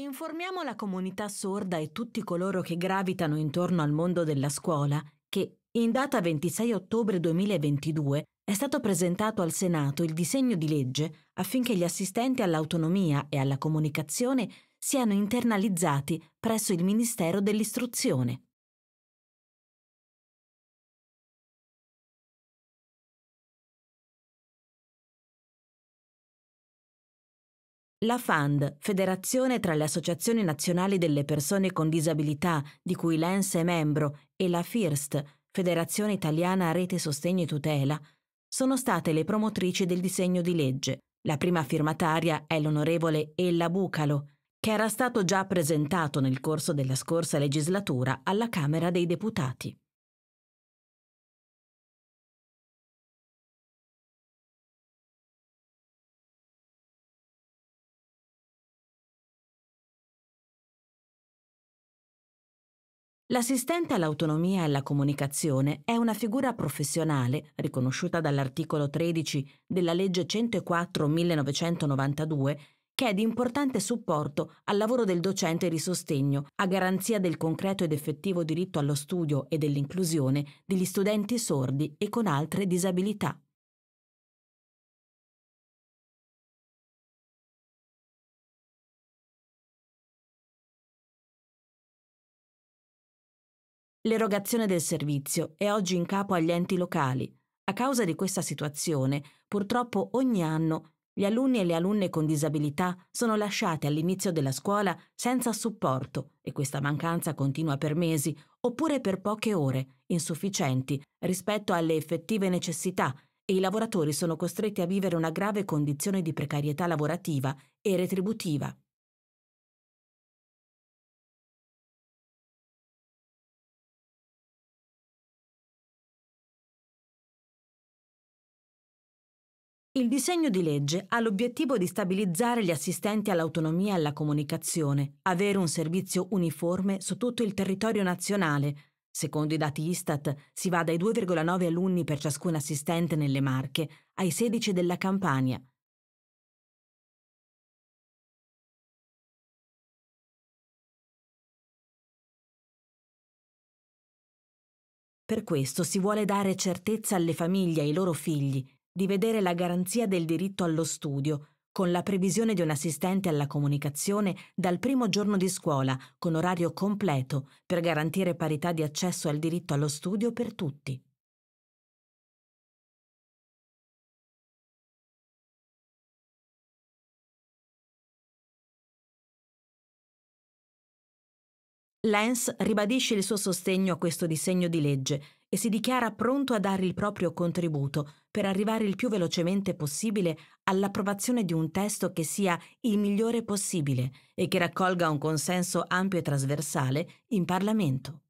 Informiamo la comunità sorda e tutti coloro che gravitano intorno al mondo della scuola che, in data 26 ottobre 2022, è stato presentato al Senato il disegno di legge affinché gli assistenti all'autonomia e alla comunicazione siano internalizzati presso il Ministero dell'Istruzione. La FAND, federazione tra le associazioni nazionali delle persone con disabilità, di cui l'ENS è membro, e la FIRST, Federazione Italiana Rete Sostegno e Tutela, sono state le promotrici del disegno di legge. La prima firmataria è l'onorevole Ella Bucalo, che era stato già presentato nel corso della scorsa legislatura alla Camera dei Deputati. L'assistente all'autonomia e alla comunicazione è una figura professionale riconosciuta dall'articolo 13 della legge 104-1992 che è di importante supporto al lavoro del docente di sostegno, a garanzia del concreto ed effettivo diritto allo studio e dell'inclusione degli studenti sordi e con altre disabilità. L'erogazione del servizio è oggi in capo agli enti locali. A causa di questa situazione, purtroppo ogni anno gli alunni e le alunne con disabilità sono lasciati all'inizio della scuola senza supporto e questa mancanza continua per mesi oppure per poche ore, insufficienti rispetto alle effettive necessità e i lavoratori sono costretti a vivere una grave condizione di precarietà lavorativa e retributiva. Il disegno di legge ha l'obiettivo di stabilizzare gli assistenti all'autonomia e alla comunicazione, avere un servizio uniforme su tutto il territorio nazionale. Secondo i dati Istat si va dai 2,9 alunni per ciascun assistente nelle Marche ai 16 della Campania. Per questo si vuole dare certezza alle famiglie e ai loro figli di vedere la garanzia del diritto allo studio, con la previsione di un assistente alla comunicazione dal primo giorno di scuola, con orario completo, per garantire parità di accesso al diritto allo studio per tutti. Lenz ribadisce il suo sostegno a questo disegno di legge e si dichiara pronto a dare il proprio contributo per arrivare il più velocemente possibile all'approvazione di un testo che sia il migliore possibile e che raccolga un consenso ampio e trasversale in Parlamento.